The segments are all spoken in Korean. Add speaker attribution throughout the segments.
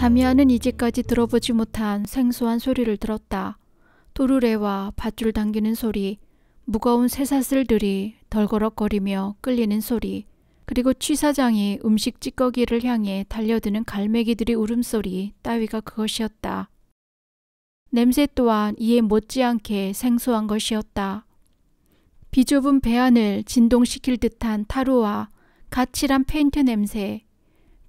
Speaker 1: 다미아는 이제까지 들어보지 못한 생소한 소리를 들었다. 도르래와 밧줄 당기는 소리, 무거운 쇠사슬들이 덜거럭거리며 끌리는 소리, 그리고 취사장이 음식 찌꺼기를 향해 달려드는 갈매기들의 울음소리 따위가 그것이었다. 냄새 또한 이에 못지않게 생소한 것이었다. 비좁은 배 안을 진동시킬 듯한 타루와 가칠한 페인트 냄새,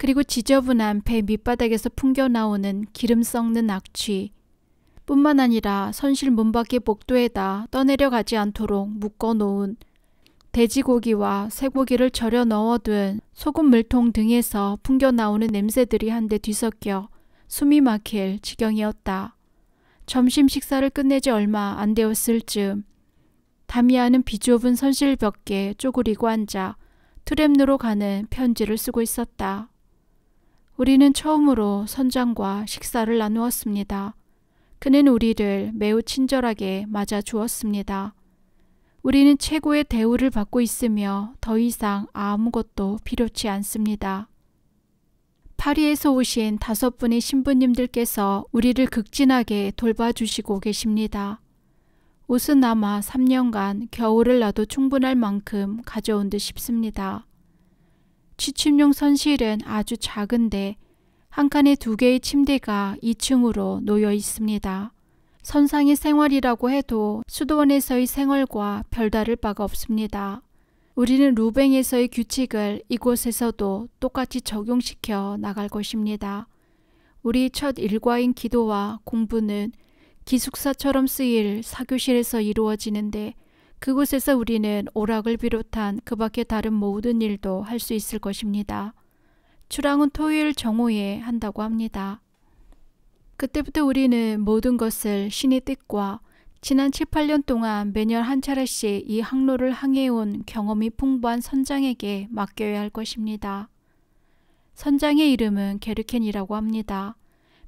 Speaker 1: 그리고 지저분한 배 밑바닥에서 풍겨 나오는 기름 썩는 악취 뿐만 아니라 선실 문 밖의 복도에다 떠내려가지 않도록 묶어 놓은 돼지고기와 쇠고기를 절여 넣어둔 소금 물통 등에서 풍겨 나오는 냄새들이 한데 뒤섞여 숨이 막힐 지경이었다. 점심 식사를 끝내지 얼마 안 되었을 즈음 다미아는 비좁은 선실 벽에 쪼그리고 앉아 트램으로 가는 편지를 쓰고 있었다. 우리는 처음으로 선장과 식사를 나누었습니다. 그는 우리를 매우 친절하게 맞아 주었습니다. 우리는 최고의 대우를 받고 있으며 더 이상 아무것도 필요치 않습니다. 파리에서 오신 다섯 분의 신부님들께서 우리를 극진하게 돌봐주시고 계십니다. 옷은 아마 3년간 겨울을 놔도 충분할 만큼 가져온 듯 싶습니다. 취침용 선실은 아주 작은데 한 칸에 두 개의 침대가 2층으로 놓여 있습니다. 선상의 생활이라고 해도 수도원에서의 생활과 별다를 바가 없습니다. 우리는 루뱅에서의 규칙을 이곳에서도 똑같이 적용시켜 나갈 것입니다. 우리 첫 일과인 기도와 공부는 기숙사처럼 쓰일 사교실에서 이루어지는데 그곳에서 우리는 오락을 비롯한 그 밖의 다른 모든 일도 할 수 있을 것입니다. 출항은 토요일 정오에 한다고 합니다. 그때부터 우리는 모든 것을 신의 뜻과 지난 7, 8년 동안 매년 한 차례씩 이 항로를 항해온 경험이 풍부한 선장에게 맡겨야 할 것입니다. 선장의 이름은 게르켄이라고 합니다.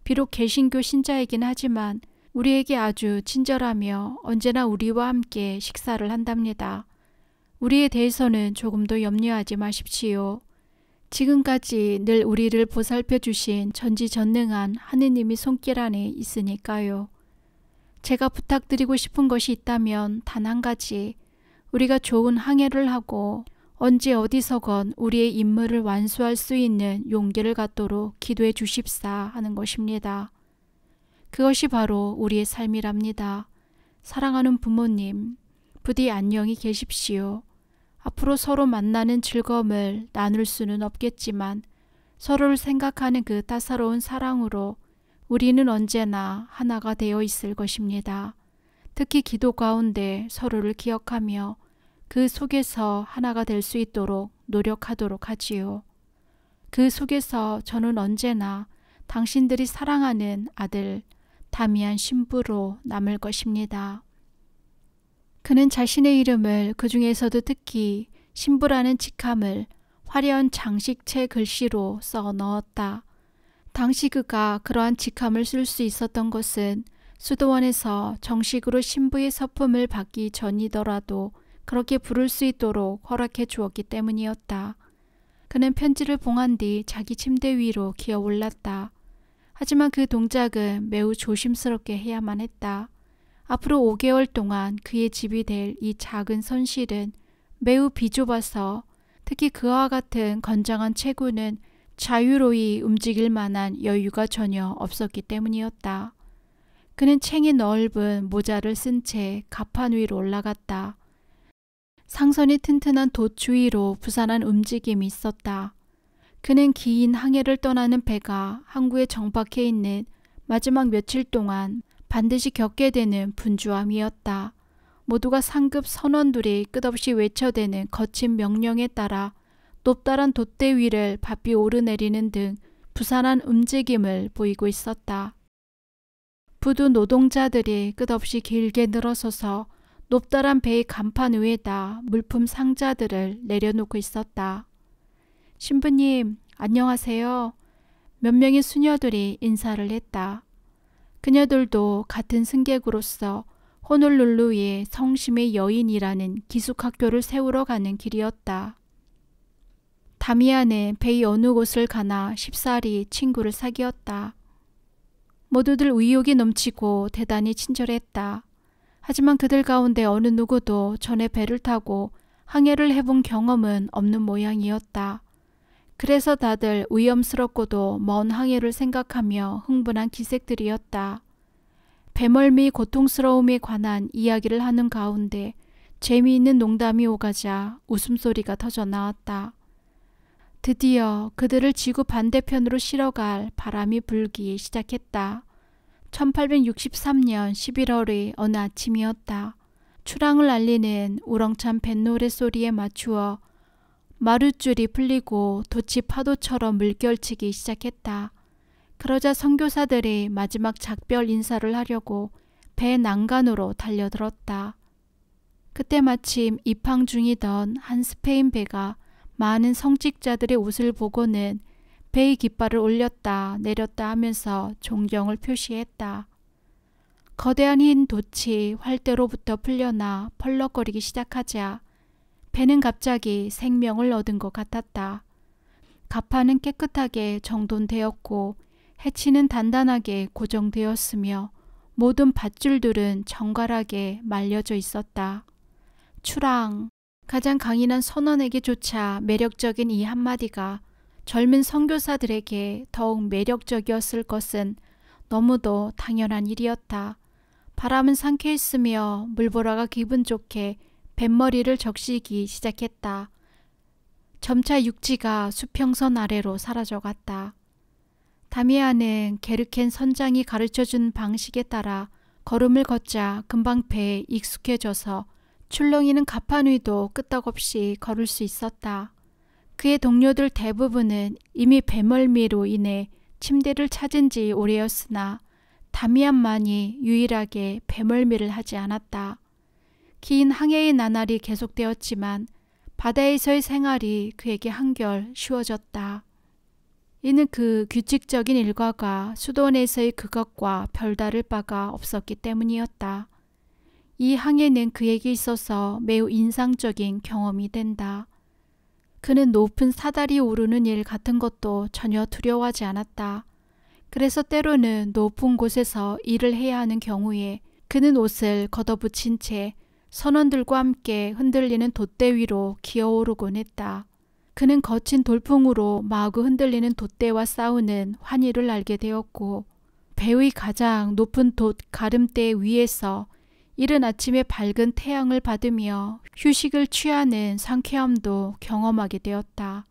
Speaker 1: 비록 개신교 신자이긴 하지만 우리에게 아주 친절하며 언제나 우리와 함께 식사를 한답니다. 우리에 대해서는 조금도 염려하지 마십시오. 지금까지 늘 우리를 보살펴 주신 전지전능한 하느님이 손길 안에 있으니까요. 제가 부탁드리고 싶은 것이 있다면 단 한 가지, 우리가 좋은 항해를 하고 언제 어디서건 우리의 임무를 완수할 수 있는 용기를 갖도록 기도해 주십사 하는 것입니다. 그것이 바로 우리의 삶이랍니다. 사랑하는 부모님, 부디 안녕히 계십시오. 앞으로 서로 만나는 즐거움을 나눌 수는 없겠지만 서로를 생각하는 그 따사로운 사랑으로 우리는 언제나 하나가 되어 있을 것입니다. 특히 기도 가운데 서로를 기억하며 그 속에서 하나가 될 수 있도록 노력하도록 하지요. 그 속에서 저는 언제나 당신들이 사랑하는 아들, 담이한 신부로 남을 것입니다. 그는 자신의 이름을 그 중에서도 특히 신부라는 직함을 화려한 장식체 글씨로 써 넣었다. 당시 그가 그러한 직함을 쓸 수 있었던 것은 수도원에서 정식으로 신부의 서품을 받기 전이더라도 그렇게 부를 수 있도록 허락해 주었기 때문이었다. 그는 편지를 봉한 뒤 자기 침대 위로 기어 올랐다. 하지만 그 동작은 매우 조심스럽게 해야만 했다. 앞으로 5개월 동안 그의 집이 될 이 작은 선실은 매우 비좁아서 특히 그와 같은 건장한 체구는 자유로이 움직일 만한 여유가 전혀 없었기 때문이었다. 그는 챙이 넓은 모자를 쓴 채 가판 위로 올라갔다. 상선이 튼튼한 돛 주위로 부산한 움직임이 있었다. 그는 긴 항해를 떠나는 배가 항구에 정박해 있는 마지막 며칠 동안 반드시 겪게 되는 분주함이었다. 모두가 상급 선원들이 끝없이 외쳐대는 거친 명령에 따라 높다란 돛대 위를 바삐 오르내리는 등 부산한 움직임을 보이고 있었다. 부두 노동자들이 끝없이 길게 늘어서서 높다란 배의 간판 위에다 물품 상자들을 내려놓고 있었다. 신부님, 안녕하세요. 몇 명의 수녀들이 인사를 했다. 그녀들도 같은 승객으로서 호놀룰루의 성심의 여인이라는 기숙학교를 세우러 가는 길이었다. 다미안은 베이 어느 곳을 가나 십사리 친구를 사귀었다. 모두들 의욕이 넘치고 대단히 친절했다. 하지만 그들 가운데 어느 누구도 전에 배를 타고 항해를 해본 경험은 없는 모양이었다. 그래서 다들 위험스럽고도 먼 항해를 생각하며 흥분한 기색들이었다. 배멀미 고통스러움에 관한 이야기를 하는 가운데 재미있는 농담이 오가자 웃음소리가 터져 나왔다. 드디어 그들을 지구 반대편으로 실어갈 바람이 불기 시작했다. 1863년 11월의 어느 아침이었다. 출항을 알리는 우렁찬 뱃노래 소리에 맞추어 마룻줄이 풀리고 도치 파도처럼 물결치기 시작했다. 그러자 선교사들이 마지막 작별 인사를 하려고 배 난간으로 달려들었다. 그때 마침 입항 중이던 한 스페인 배가 많은 성직자들의 옷을 보고는 배의 깃발을 올렸다 내렸다 하면서 존경을 표시했다. 거대한 흰 도치 활대로부터 풀려나 펄럭거리기 시작하자 배는 갑자기 생명을 얻은 것 같았다. 가판은 깨끗하게 정돈되었고 해치는 단단하게 고정되었으며 모든 밧줄들은 정갈하게 말려져 있었다. 추랑 가장 강인한 선원에게조차 매력적인 이 한마디가 젊은 선교사들에게 더욱 매력적이었을 것은 너무도 당연한 일이었다. 바람은 상쾌했으며 물보라가 기분 좋게 뱃머리를 적시기 시작했다. 점차 육지가 수평선 아래로 사라져갔다. 다미안은 게르켄 선장이 가르쳐준 방식에 따라 걸음을 걷자 금방 배에 익숙해져서 출렁이는 갑판 위도 끄떡없이 걸을 수 있었다. 그의 동료들 대부분은 이미 배멀미로 인해 침대를 찾은 지 오래였으나 다미안만이 유일하게 배멀미를 하지 않았다. 긴 항해의 나날이 계속되었지만 바다에서의 생활이 그에게 한결 쉬워졌다. 이는 그 규칙적인 일과가 수도원에서의 그것과 별다를 바가 없었기 때문이었다. 이 항해는 그에게 있어서 매우 인상적인 경험이 된다. 그는 높은 사다리 오르는 일 같은 것도 전혀 두려워하지 않았다. 그래서 때로는 높은 곳에서 일을 해야 하는 경우에 그는 옷을 걷어붙인 채 선원들과 함께 흔들리는 돛대 위로 기어오르곤 했다. 그는 거친 돌풍으로 마구 흔들리는 돛대와 싸우는 환희를 알게 되었고 배의 가장 높은 돛 가름대 위에서 이른 아침에 밝은 태양을 받으며 휴식을 취하는 상쾌함도 경험하게 되었다.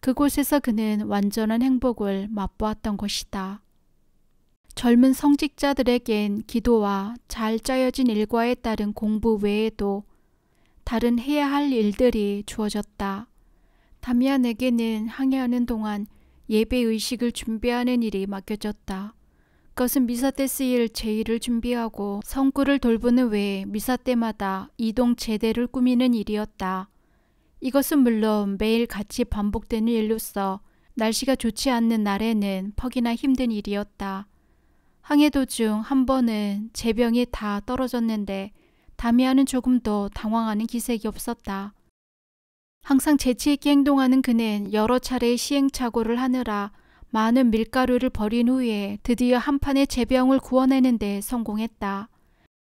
Speaker 1: 그곳에서 그는 완전한 행복을 맛보았던 것이다. 젊은 성직자들에겐 기도와 잘 짜여진 일과에 따른 공부 외에도 다른 해야 할 일들이 주어졌다. 담미안에게는 항해하는 동안 예배 의식을 준비하는 일이 맡겨졌다. 그것은 미사 때 쓰일 제의를 준비하고 성구를 돌보는 외에 미사 때마다 이동 제대를 꾸미는 일이었다. 이것은 물론 매일 같이 반복되는 일로서 날씨가 좋지 않는 날에는 퍽이나 힘든 일이었다. 항해 도중 한 번은 제 병이 다 떨어졌는데 다미아는 조금도 당황하는 기색이 없었다. 항상 재치있게 행동하는 그는 여러 차례의 시행착오를 하느라 많은 밀가루를 버린 후에 드디어 한 판의 제병을 구워내는 데 성공했다.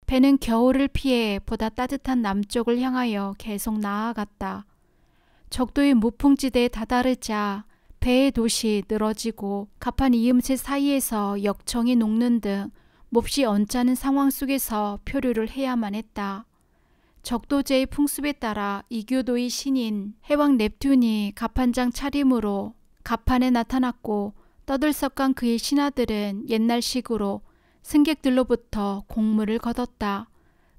Speaker 1: 배는 겨울을 피해 보다 따뜻한 남쪽을 향하여 계속 나아갔다. 적도의 무풍지대에 다다르자 배의 돛이 늘어지고 갑판 이음새 사이에서 역청이 녹는 등 몹시 언짢은 상황 속에서 표류를 해야만 했다. 적도제의 풍습에 따라 이교도의 신인 해왕 넵튠이 갑판장 차림으로 갑판에 나타났고 떠들썩한 그의 신하들은 옛날식으로 승객들로부터 공물을 거뒀다.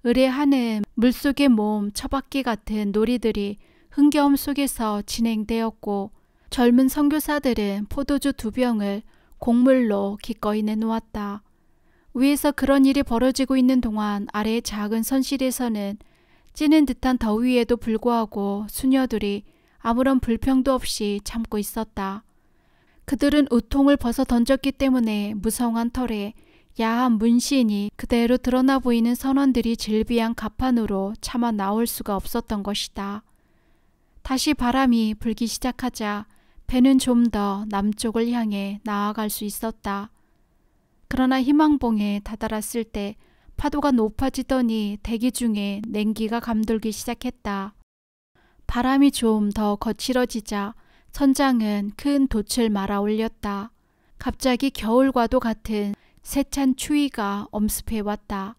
Speaker 1: 의뢰하는 물속의 몸 처박기 같은 놀이들이 흥겨움 속에서 진행되었고 젊은 선교사들은 포도주 두 병을 곡물로 기꺼이 내놓았다. 위에서 그런 일이 벌어지고 있는 동안 아래의 작은 선실에서는 찌는 듯한 더위에도 불구하고 수녀들이 아무런 불평도 없이 참고 있었다. 그들은 우통을 벗어 던졌기 때문에 무성한 털에 야한 문신이 그대로 드러나 보이는 선원들이 질비한 갑판으로 차마 나올 수가 없었던 것이다. 다시 바람이 불기 시작하자 배는 좀 더 남쪽을 향해 나아갈 수 있었다. 그러나 희망봉에 다다랐을 때 파도가 높아지더니 대기 중에 냉기가 감돌기 시작했다. 바람이 좀 더 거칠어지자 선장은큰 돛을 말아 올렸다. 갑자기 겨울과도 같은 세찬 추위가 엄습해 왔다.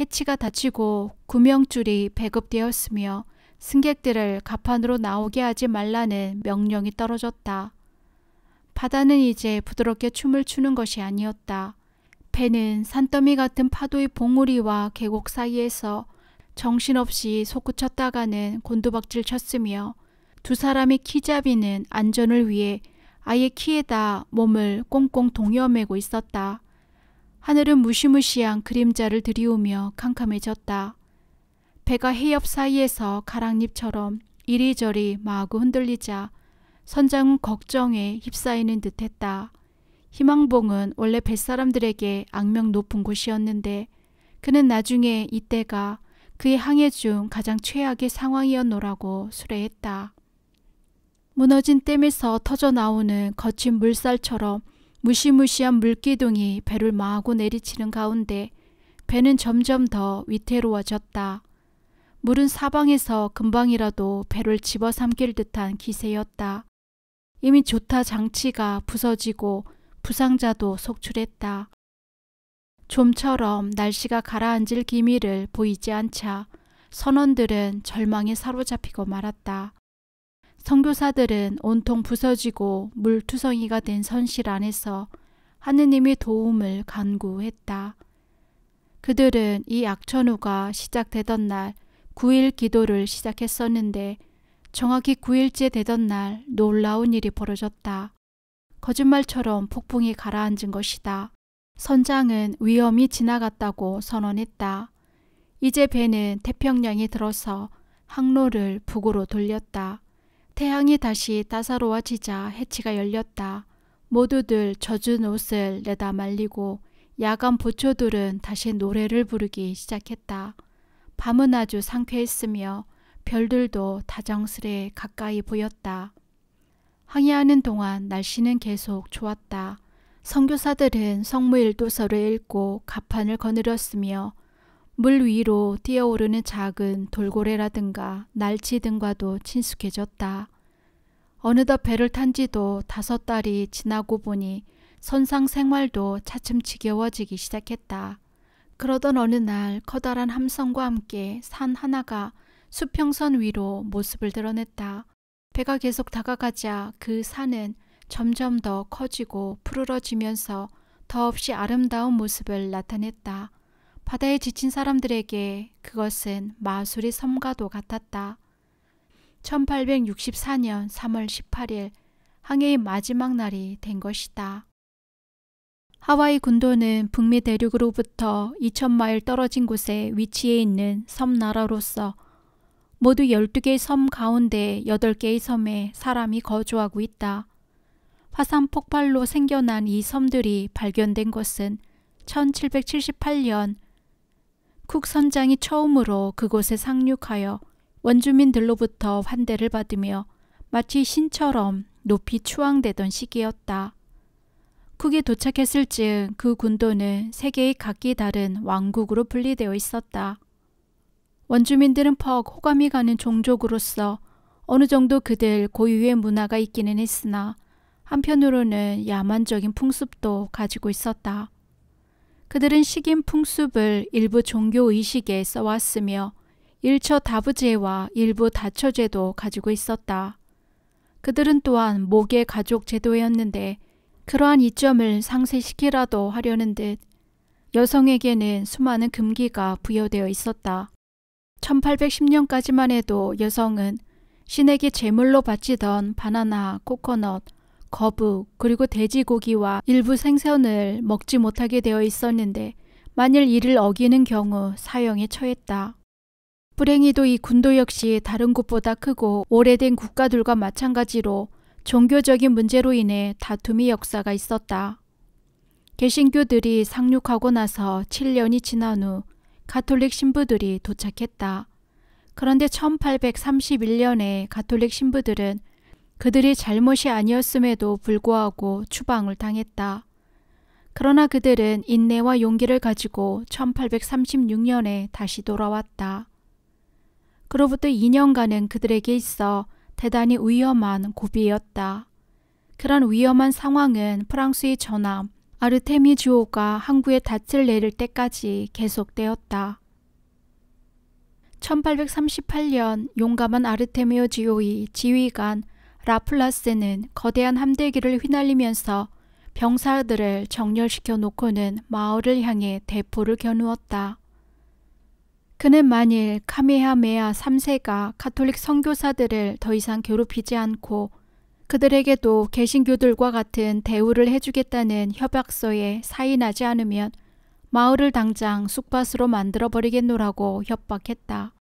Speaker 1: 해치가 다치고 구명줄이 배급되었으며 승객들을 갑판으로 나오게 하지 말라는 명령이 떨어졌다. 바다는 이제 부드럽게 춤을 추는 것이 아니었다. 배는 산더미 같은 파도의 봉우리와 계곡 사이에서 정신없이 솟구쳤다가는 곤두박질 쳤으며 두 사람의 키잡이는 안전을 위해 아예 키에다 몸을 꽁꽁 동여매고 있었다. 하늘은 무시무시한 그림자를 들이우며 캄캄해졌다. 배가 해협 사이에서 가랑잎처럼 이리저리 마구 흔들리자 선장은 걱정에 휩싸이는 듯했다. 희망봉은 원래 뱃사람들에게 악명 높은 곳이었는데 그는 나중에 이때가 그의 항해 중 가장 최악의 상황이었노라고 수레했다. 무너진 댐에서 터져 나오는 거친 물살처럼 무시무시한 물기둥이 배를 마구 내리치는 가운데 배는 점점 더 위태로워졌다. 물은 사방에서 금방이라도 배를 집어삼킬 듯한 기세였다. 이미 조타 장치가 부서지고 부상자도 속출했다. 좀처럼 날씨가 가라앉을 기미를 보이지 않자 선원들은 절망에 사로잡히고 말았다. 선교사들은 온통 부서지고 물투성이가 된 선실 안에서 하느님의 도움을 간구했다. 그들은 이 악천후가 시작되던 날 9일 기도를 시작했었는데 정확히 9일째 되던 날 놀라운 일이 벌어졌다. 거짓말처럼 폭풍이 가라앉은 것이다. 선장은 위험이 지나갔다고 선언했다. 이제 배는 태평양에 들어서 항로를 북으로 돌렸다. 태양이 다시 따사로워지자 해치가 열렸다. 모두들 젖은 옷을 내다 말리고 야간 보초들은 다시 노래를 부르기 시작했다. 밤은 아주 상쾌했으며 별들도 다정스레 가까이 보였다. 항해하는 동안 날씨는 계속 좋았다. 선교사들은 성무일 도서를 읽고 가판을 거느렸으며 물 위로 뛰어오르는 작은 돌고래라든가 날치 등과도 친숙해졌다. 어느덧 배를 탄 지도 다섯 달이 지나고 보니 선상 생활도 차츰 지겨워지기 시작했다. 그러던 어느 날 커다란 함선과 함께 산 하나가 수평선 위로 모습을 드러냈다. 배가 계속 다가가자 그 산은 점점 더 커지고 푸르러지면서 더없이 아름다운 모습을 나타냈다. 바다에 지친 사람들에게 그것은 마술의 섬과도 같았다. 1864년 3월 18일 항해의 마지막 날이 된 것이다. 하와이 군도는 북미 대륙으로부터 2,000마일 떨어진 곳에 위치해 있는 섬 나라로서 모두 12개의 섬 가운데 8개의 섬에 사람이 거주하고 있다. 화산 폭발로 생겨난 이 섬들이 발견된 것은 1778년 쿡 선장이 처음으로 그곳에 상륙하여 원주민들로부터 환대를 받으며 마치 신처럼 높이 추앙되던 시기였다. 쿡이 도착했을 즈음 그 군도는 세계의 각기 다른 왕국으로 분리되어 있었다. 원주민들은 퍽 호감이 가는 종족으로서 어느 정도 그들 고유의 문화가 있기는 했으나 한편으로는 야만적인 풍습도 가지고 있었다. 그들은 식인 풍습을 일부 종교 의식에 써왔으며 일처 다부제와 일부 다처제도 가지고 있었다. 그들은 또한 목의 가족 제도였는데 그러한 이점을 상쇄시키라도 하려는 듯 여성에게는 수많은 금기가 부여되어 있었다. 1810년까지만 해도 여성은 신에게 제물로 바치던 바나나, 코코넛, 거북, 그리고 돼지고기와 일부 생선을 먹지 못하게 되어 있었는데 만일 이를 어기는 경우 사형에 처했다. 불행히도 이 군도 역시 다른 곳보다 크고 오래된 국가들과 마찬가지로 종교적인 문제로 인해 다툼의 역사가 있었다. 개신교들이 상륙하고 나서 7년이 지난 후 가톨릭 신부들이 도착했다. 그런데 1831년에 가톨릭 신부들은 그들이 잘못이 아니었음에도 불구하고 추방을 당했다. 그러나 그들은 인내와 용기를 가지고 1836년에 다시 돌아왔다. 그로부터 2년간은 그들에게 있어 대단히 위험한 고비였다. 그런 위험한 상황은 프랑스의 전함 아르테미주오가 항구에 닻을 내릴 때까지 계속되었다. 1838년 용감한 아르테미오 지오의 지휘관 라플라스는 거대한 함대기를 휘날리면서 병사들을 정렬시켜 놓고는 마을을 향해 대포를 겨누었다. 그는 만일 카메하메아 3세가 가톨릭 선교사들을 더 이상 괴롭히지 않고 그들에게도 개신교들과 같은 대우를 해주겠다는 협약서에 사인하지 않으면 마을을 당장 숙밭으로 만들어버리겠노라고 협박했다.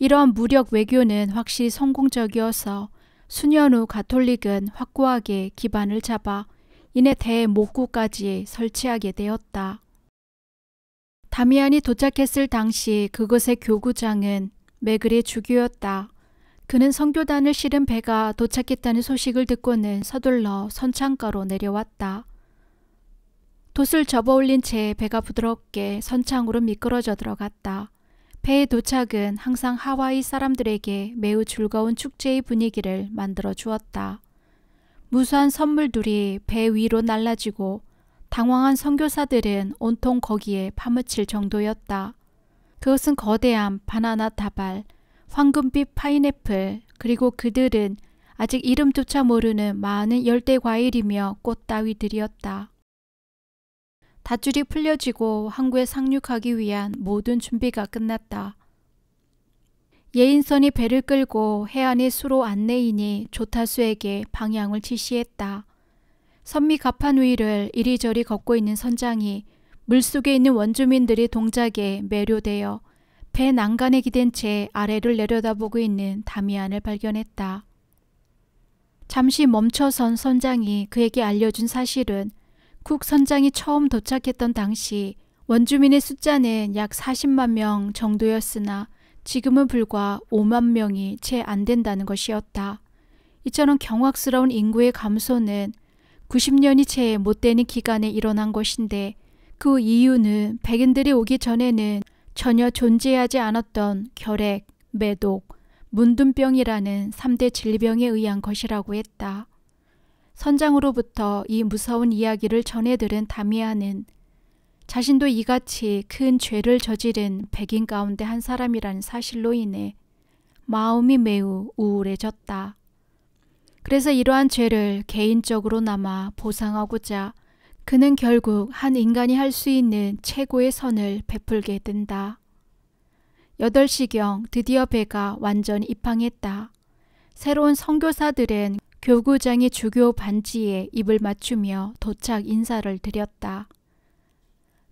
Speaker 1: 이런 무력 외교는 확실히 성공적이어서 수년 후 가톨릭은 확고하게 기반을 잡아 이내 대목구까지 설치하게 되었다. 다미안이 도착했을 당시 그곳의 교구장은 맥그의 주교였다. 그는 성교단을 실은 배가 도착했다는 소식을 듣고는 서둘러 선창가로 내려왔다. 돛을 접어올린 채 배가 부드럽게 선창으로 미끄러져 들어갔다. 배의 도착은 항상 하와이 사람들에게 매우 즐거운 축제의 분위기를 만들어 주었다. 무수한 선물들이 배 위로 날라지고 당황한 선교사들은 온통 거기에 파묻힐 정도였다. 그것은 거대한 바나나 다발, 황금빛 파인애플, 그리고 그들은 아직 이름조차 모르는 많은 열대 과일이며 꽃 따위들이었다. 닷줄이 풀려지고 항구에 상륙하기 위한 모든 준비가 끝났다. 예인선이 배를 끌고 해안의 수로 안내인이 조타수에게 방향을 지시했다. 선미 갑판 위를 이리저리 걷고 있는 선장이 물속에 있는 원주민들의 동작에 매료되어 배 난간에 기댄 채 아래를 내려다보고 있는 다미안을 발견했다. 잠시 멈춰선 선장이 그에게 알려준 사실은 쿡 선장이 처음 도착했던 당시 원주민의 숫자는 약 40만 명 정도였으나 지금은 불과 5만 명이 채 안 된다는 것이었다. 이처럼 경악스러운 인구의 감소는 90년이 채 못 되는 기간에 일어난 것인데 그 이유는 백인들이 오기 전에는 전혀 존재하지 않았던 결핵, 매독, 문둔병이라는 3대 질병에 의한 것이라고 했다. 선장으로부터 이 무서운 이야기를 전해 들은 다미아는 자신도 이같이 큰 죄를 저지른 백인 가운데 한 사람이라는 사실로 인해 마음이 매우 우울해졌다. 그래서 이러한 죄를 개인적으로 남아 보상하고자 그는 결국 한 인간이 할 수 있는 최고의 선을 베풀게 된다. 8시경 드디어 배가 완전히 입항했다. 새로운 선교사들은 교구장의 주교 반지에 입을 맞추며 도착 인사를 드렸다.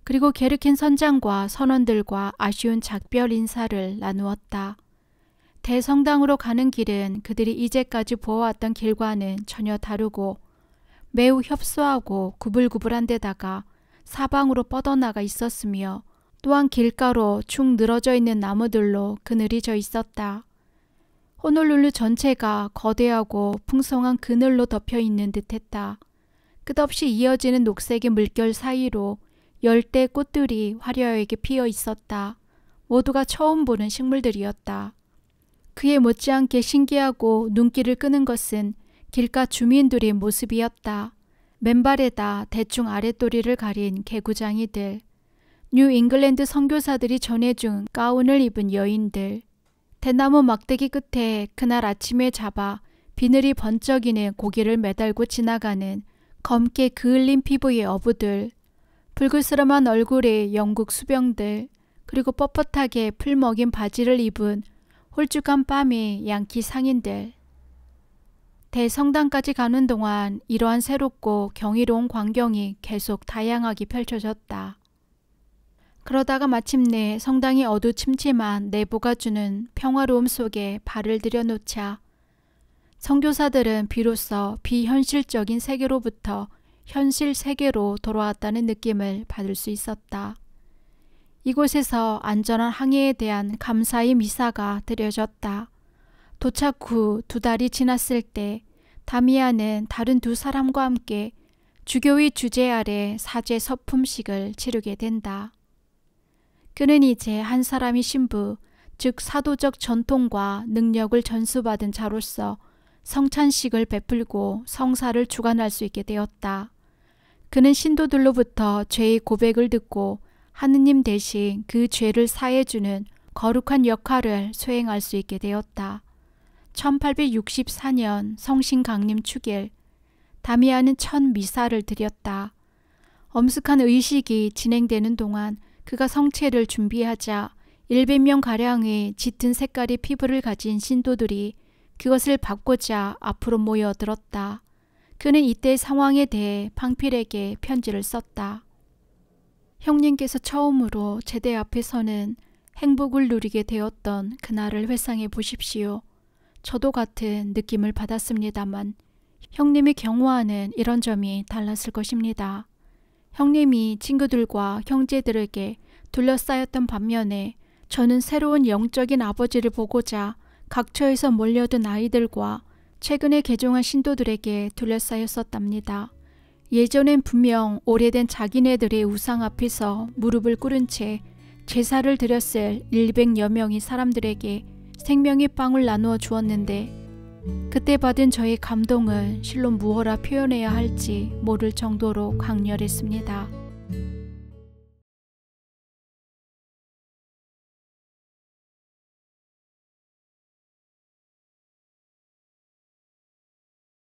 Speaker 1: 그리고 게르킨 선장과 선원들과 아쉬운 작별 인사를 나누었다. 대성당으로 가는 길은 그들이 이제까지 보아왔던 길과는 전혀 다르고 매우 협소하고 구불구불한 데다가 사방으로 뻗어나가 있었으며 또한 길가로 축 늘어져 있는 나무들로 그늘이 져 있었다. 호놀룰루 전체가 거대하고 풍성한 그늘로 덮여 있는 듯했다. 끝없이 이어지는 녹색의 물결 사이로 열대 꽃들이 화려하게 피어 있었다. 모두가 처음 보는 식물들이었다. 그의 못지않게 신기하고 눈길을 끄는 것은 길가 주민들의 모습이었다. 맨발에다 대충 아랫도리를 가린 개구장이들, 뉴 잉글랜드 선교사들이 전해준 가운을 입은 여인들, 대나무 막대기 끝에 그날 아침에 잡아 비늘이 번쩍이는 고개를 매달고 지나가는 검게 그을린 피부의 어부들, 불그스름한 얼굴의 영국 수병들, 그리고 뻣뻣하게 풀먹인 바지를 입은 홀쭉한 밤이 양키 상인들. 대성당까지 가는 동안 이러한 새롭고 경이로운 광경이 계속 다양하게 펼쳐졌다. 그러다가 마침내 성당이 어두침침한 내부가 주는 평화로움 속에 발을 들여놓자 성교사들은 비로소 비현실적인 세계로부터 현실 세계로 돌아왔다는 느낌을 받을 수 있었다. 이곳에서 안전한 항해에 대한 감사의 미사가 드려졌다. 도착 후 두 달이 지났을 때 다미아는 다른 두 사람과 함께 주교의 주제 아래 사제 서품식을 치르게 된다. 그는 이제 한 사람이 신부, 즉 사도적 전통과 능력을 전수받은 자로서 성찬식을 베풀고 성사를 주관할 수 있게 되었다. 그는 신도들로부터 죄의 고백을 듣고 하느님 대신 그 죄를 사해주는 거룩한 역할을 수행할 수 있게 되었다. 1864년 성신 강림 축일 다미아는 첫 미사를 드렸다. 엄숙한 의식이 진행되는 동안 그가 성체를 준비하자 100명가량의 짙은 색깔의 피부를 가진 신도들이 그것을 바꾸자 앞으로 모여들었다. 그는 이때 상황에 대해 팡필에게 편지를 썼다. 형님께서 처음으로 제대 앞에서는 행복을 누리게 되었던 그날을 회상해 보십시오. 저도 같은 느낌을 받았습니다만 형님이 경호하는 이런 점이 달랐을 것입니다. 형님이 친구들과 형제들에게 둘러싸였던 반면에 저는 새로운 영적인 아버지를 보고자 각처에서 몰려든 아이들과 최근에 개종한 신도들에게 둘러싸였었답니다. 예전엔 분명 오래된 자기네들의 우상 앞에서 무릎을 꿇은 채 제사를 드렸을 100여 명의 사람들에게 생명의 빵을 나누어 주었는데 그때 받은 저의 감동은 실로 무엇라 표현해야 할지 모를 정도로 강렬했습니다.